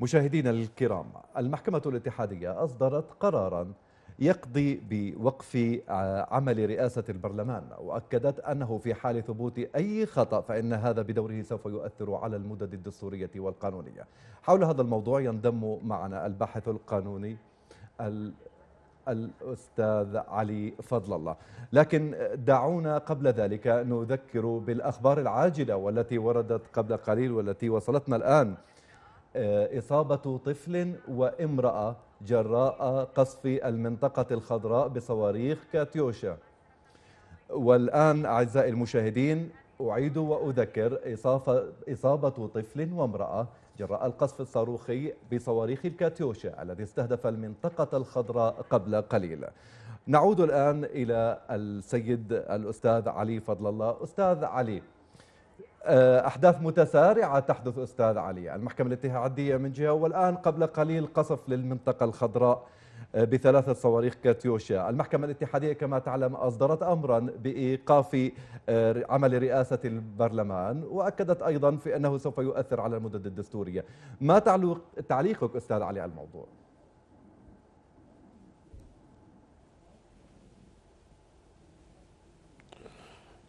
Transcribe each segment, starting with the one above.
مشاهدينا الكرام المحكمة الاتحادية أصدرت قرارا يقضي بوقف عمل رئاسة البرلمان وأكدت أنه في حال ثبوت أي خطأ فإن هذا بدوره سوف يؤثر على المدد الدستورية والقانونية حول هذا الموضوع ينضم معنا الباحث القانوني الأستاذ علي فضل الله لكن دعونا قبل ذلك نذكر بالأخبار العاجلة والتي وردت قبل قليل والتي وصلتنا الآن آه، إصابة طفل وامرأة جراء قصف المنطقة الخضراء بصواريخ كاتيوشا والآن أعزائي المشاهدين أعيد وأذكر إصابة, إصابة طفل وامرأة جراء القصف الصاروخي بصواريخ الكاتيوشا الذي استهدف المنطقة الخضراء قبل قليل نعود الآن إلى السيد الأستاذ علي فضل الله أستاذ علي آه، أحداث متسارعة تحدث أستاذ علي المحكمة الاتحادية من جهة والآن قبل قليل قصف للمنطقة الخضراء آه، بثلاثة صواريخ كاتيوشا المحكمة الاتحادية كما تعلم أصدرت أمرا بإيقاف آه، عمل رئاسة البرلمان وأكدت أيضا في أنه سوف يؤثر على المدد الدستورية ما تعليقك أستاذ علي على الموضوع؟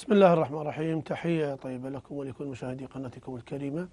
بسم الله الرحمن الرحيم تحية طيبة لكم ولكل مشاهدي قناتكم الكريمة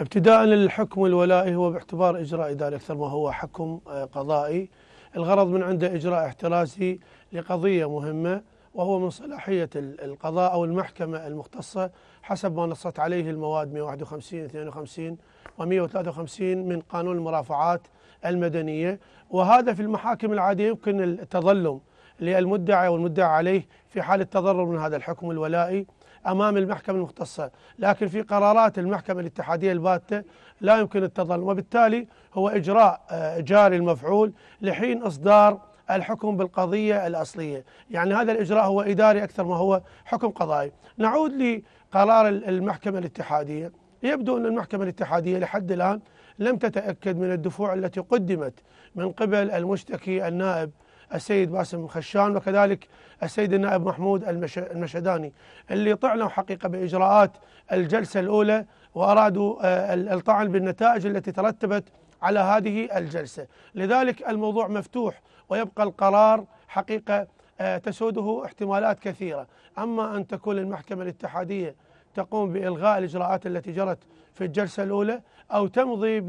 ابتداء الحكم الولائي هو باعتبار إجراء إداري أكثر ما هو حكم آه، قضائي الغرض من عنده إجراء احترازي لقضية مهمة وهو من صلاحية القضاء أو المحكمة المختصة حسب ما نصت عليه المواد 151 52 و153 من قانون المرافعات المدنية وهذا في المحاكم العادية يمكن التظلم للمدعي والمدعى عليه في حال التضرر من هذا الحكم الولائي امام المحكمه المختصه، لكن في قرارات المحكمه الاتحاديه الباته لا يمكن التظلم، وبالتالي هو اجراء آه، جاري المفعول لحين اصدار الحكم بالقضيه الاصليه، يعني هذا الاجراء هو اداري اكثر ما هو حكم قضائي. نعود لقرار المحكمه الاتحاديه، يبدو ان المحكمه الاتحاديه لحد الان لم تتاكد من الدفوع التي قدمت من قبل المشتكي النائب السيد باسم خشان وكذلك السيد النائب محمود المشهداني اللي طعنوا حقيقة بإجراءات الجلسة الأولى وأرادوا آه، الطعن بالنتائج التي ترتبت على هذه الجلسة لذلك الموضوع مفتوح ويبقى القرار حقيقة آه، تسوده احتمالات كثيرة أما أن تكون المحكمة الاتحادية تقوم بإلغاء الإجراءات التي جرت في الجلسة الأولى أو تمضي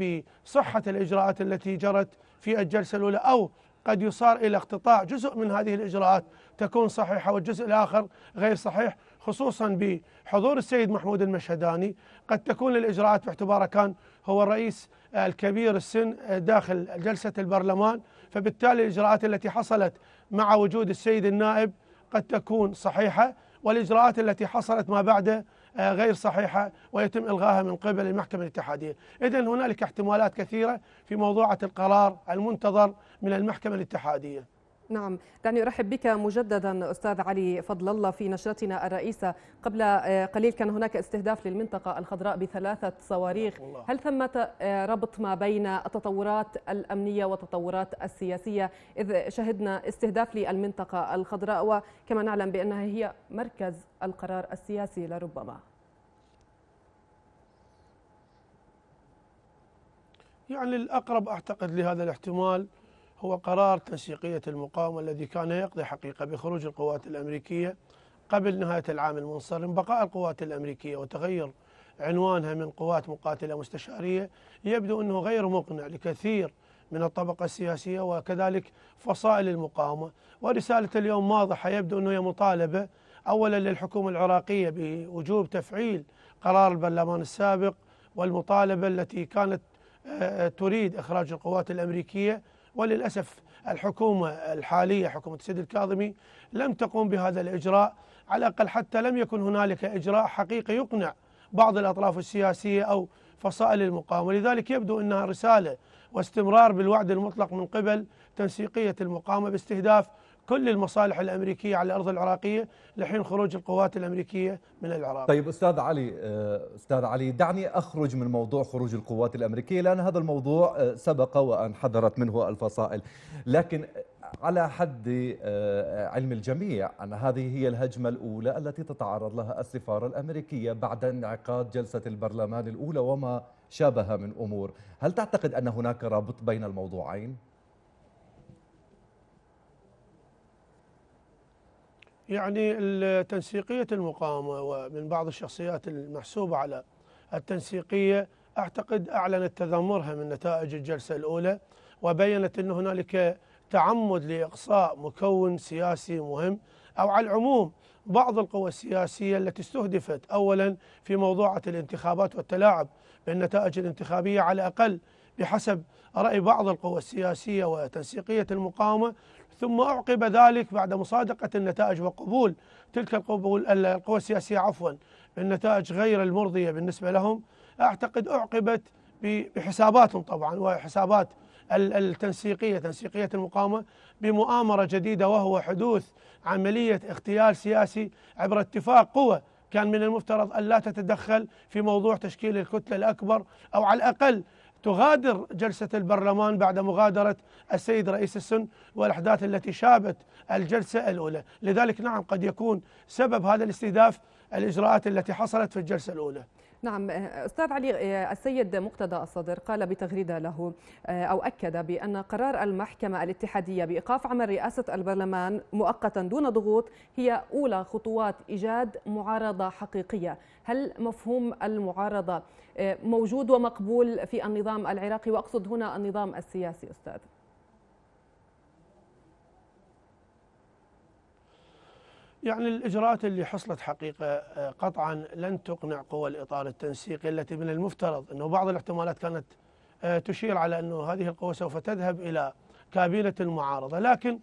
بصحة الإجراءات التي جرت في الجلسة الأولى أو قد يصار إلى اقتطاع جزء من هذه الإجراءات تكون صحيحة والجزء الآخر غير صحيح خصوصا بحضور السيد محمود المشهداني قد تكون الإجراءات باعتباره كان هو الرئيس الكبير السن داخل جلسة البرلمان فبالتالي الإجراءات التي حصلت مع وجود السيد النائب قد تكون صحيحة والإجراءات التي حصلت ما بعده آه، غير صحيحة ويتم إلغاها من قبل المحكمة الاتحادية إذن هنالك احتمالات كثيرة في موضوعة القرار المنتظر من المحكمة الاتحادية نعم دعني أرحب بك مجددا أستاذ علي فضل الله في نشرتنا الرئيسة قبل آه، قليل كان هناك استهداف للمنطقة الخضراء بثلاثة صواريخ هل ثمة آه، ربط ما بين التطورات الأمنية والتطورات السياسية إذ شهدنا استهداف للمنطقة الخضراء وكما نعلم بأنها هي مركز القرار السياسي لربما يعني الأقرب أعتقد لهذا الاحتمال هو قرار تنسيقية المقاومة الذي كان يقضي حقيقة بخروج القوات الأمريكية قبل نهاية العام المنصرم بقاء القوات الأمريكية وتغير عنوانها من قوات مقاتلة مستشارية يبدو أنه غير مقنع لكثير من الطبقة السياسية وكذلك فصائل المقاومة ورسالة اليوم واضحة يبدو أنه هي مطالبة أولا للحكومة العراقية بوجوب تفعيل قرار البرلمان السابق والمطالبة التي كانت آه، آه، تريد إخراج القوات الأمريكية وللأسف الحكومة الحالية حكومة السيد الكاظمي لم تقوم بهذا الإجراء على الأقل حتى لم يكن هنالك إجراء حقيقي يقنع بعض الأطراف السياسية أو فصائل المقاومة ولذلك يبدو أنها رسالة واستمرار بالوعد المطلق من قبل تنسيقية المقاومة باستهداف كل المصالح الأمريكية على الأرض العراقية لحين خروج القوات الأمريكية من العراق طيب أستاذ علي آه، أستاذ علي دعني أخرج من موضوع خروج القوات الأمريكية لأن هذا الموضوع آه، سبق وأن حذرت منه الفصائل لكن آه، على حد علم الجميع أن هذه هي الهجمة الأولى التي تتعرض لها السفارة الأمريكية بعد انعقاد جلسة البرلمان الأولى وما شابه من أمور هل تعتقد أن هناك رابط بين الموضوعين؟ يعني تنسيقية المقاومة ومن بعض الشخصيات المحسوبة على التنسيقية أعتقد أعلنت تذمرها من نتائج الجلسة الأولى وبينت أن هنالك تعمد لإقصاء مكون سياسي مهم أو على العموم بعض القوى السياسية التي استهدفت أولا في موضوعة الانتخابات والتلاعب بالنتائج الانتخابية على أقل بحسب رأي بعض القوى السياسية وتنسيقية المقاومة ثم أعقب ذلك بعد مصادقة النتائج وقبول تلك القوى السياسية عفوا النتائج غير المرضية بالنسبة لهم أعتقد أعقبت بحساباتهم طبعا وحسابات التنسيقية تنسيقية المقاومة بمؤامرة جديدة وهو حدوث عملية اغتيال سياسي عبر اتفاق قوى كان من المفترض أن لا تتدخل في موضوع تشكيل الكتلة الأكبر أو على الأقل تغادر جلسة البرلمان بعد مغادرة السيد رئيس السن والأحداث التي شابت الجلسة الأولى لذلك نعم قد يكون سبب هذا الاستهداف الإجراءات التي حصلت في الجلسة الأولى نعم استاذ علي السيد مقتدى الصدر قال بتغريده له او اكد بان قرار المحكمه الاتحاديه بايقاف عمل رئاسه البرلمان مؤقتا دون ضغوط هي اولى خطوات ايجاد معارضه حقيقيه، هل مفهوم المعارضه موجود ومقبول في النظام العراقي واقصد هنا النظام السياسي استاذ؟ يعني الإجراءات اللي حصلت حقيقة آه، قطعا لن تقنع قوى الإطار التنسيقي التي من المفترض أنه بعض الاحتمالات كانت آه، تشير على أنه هذه القوى سوف تذهب إلى كابينة المعارضة لكن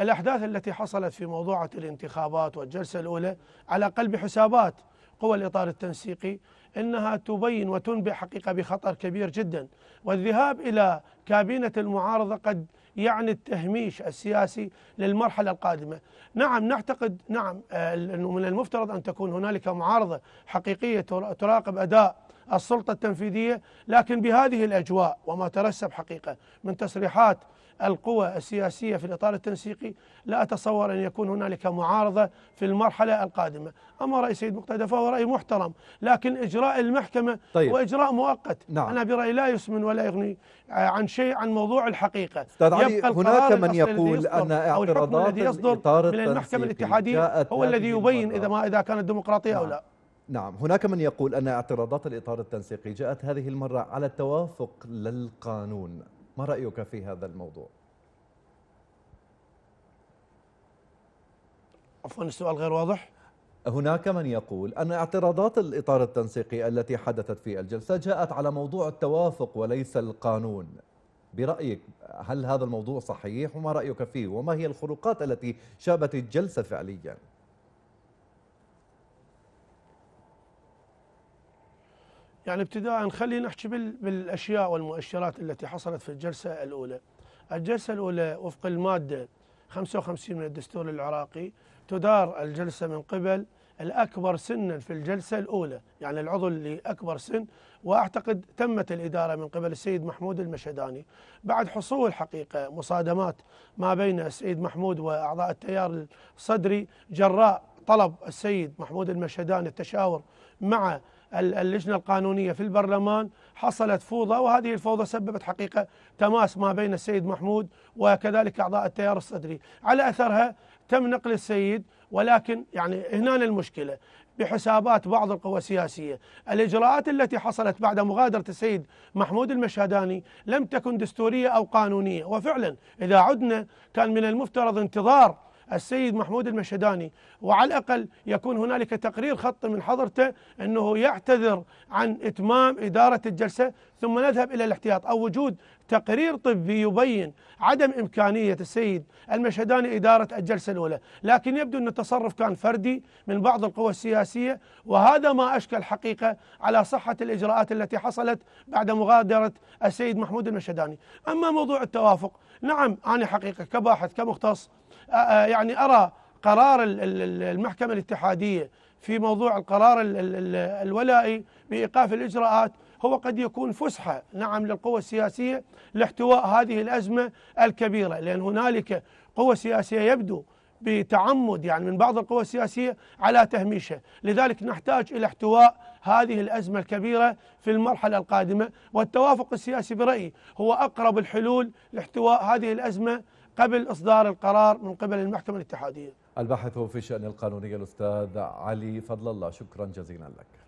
الأحداث التي حصلت في موضوعة الانتخابات والجلسة الأولى على قلب حسابات قوى الإطار التنسيقي انها تبين وتنبئ حقيقه بخطر كبير جدا والذهاب الى كابينه المعارضه قد يعني التهميش السياسي للمرحلة القادمة نعم نعتقد نعم أنه من المفترض أن تكون هنالك معارضة حقيقية تراقب أداء السلطة التنفيذية لكن بهذه الأجواء وما ترسب حقيقة من تصريحات القوى السياسية في الإطار التنسيقي لا أتصور أن يكون هنالك معارضة في المرحلة القادمة أما رأي سيد مقتدى فهو رأي محترم لكن إجراء المحكمة طيب. وإجراء مؤقت نعم. أنا برأيي لا يسمن ولا يغني عن شيء عن موضوع الحقيقة يبقى هناك من يقول أن اعتراضات الذي يصدر من المحكمة الاتحادية هو الذي يبين إذا ما إذا كانت ديمقراطية نعم. أو لا نعم هناك من يقول أن اعتراضات الإطار التنسيقي جاءت هذه المرة على التوافق للقانون ما رأيك في هذا الموضوع؟ عفوا السؤال غير واضح هناك من يقول أن اعتراضات الإطار التنسيقي التي حدثت في الجلسة جاءت على موضوع التوافق وليس القانون برأيك هل هذا الموضوع صحيح وما رأيك فيه وما هي الخروقات التي شابت الجلسة فعلياً؟ يعني ابتداء خلينا نحكي بالاشياء والمؤشرات التي حصلت في الجلسه الاولى. الجلسه الاولى وفق الماده 55 من الدستور العراقي تدار الجلسه من قبل الاكبر سنا في الجلسه الاولى، يعني العضو اللي اكبر سن واعتقد تمت الاداره من قبل السيد محمود المشهداني بعد حصول حقيقه مصادمات ما بين السيد محمود واعضاء التيار الصدري جراء طلب السيد محمود المشهداني التشاور مع اللجنة القانونية في البرلمان حصلت فوضى وهذه الفوضى سببت حقيقة تماس ما بين السيد محمود وكذلك أعضاء التيار الصدري على أثرها تم نقل السيد ولكن يعني هنا المشكلة بحسابات بعض القوى السياسية الإجراءات التي حصلت بعد مغادرة السيد محمود المشهداني لم تكن دستورية أو قانونية وفعلا إذا عدنا كان من المفترض انتظار السيد محمود المشداني وعلى الأقل يكون هنالك تقرير خطي من حضرته أنه يعتذر عن إتمام إدارة الجلسة ثم نذهب إلى الاحتياط أو وجود تقرير طبي يبين عدم إمكانية السيد المشهداني إدارة الجلسة الأولى لكن يبدو أن التصرف كان فردي من بعض القوى السياسية وهذا ما أشكل حقيقة على صحة الإجراءات التي حصلت بعد مغادرة السيد محمود المشهداني أما موضوع التوافق نعم أنا حقيقة كباحث كمختص يعني أرى قرار المحكمة الاتحادية في موضوع القرار الولائي بإيقاف الإجراءات هو قد يكون فسحة نعم للقوى السياسية لاحتواء هذه الأزمة الكبيرة لأن هنالك قوى سياسية يبدو بتعمد يعني من بعض القوى السياسية على تهميشها، لذلك نحتاج إلى احتواء هذه الأزمة الكبيرة في المرحلة القادمة والتوافق السياسي برأيي هو أقرب الحلول لاحتواء هذه الأزمة قبل إصدار القرار من قبل المحكمة الاتحادية الباحث في شأن القانونية الأستاذ علي فضل الله شكرا جزيلا لك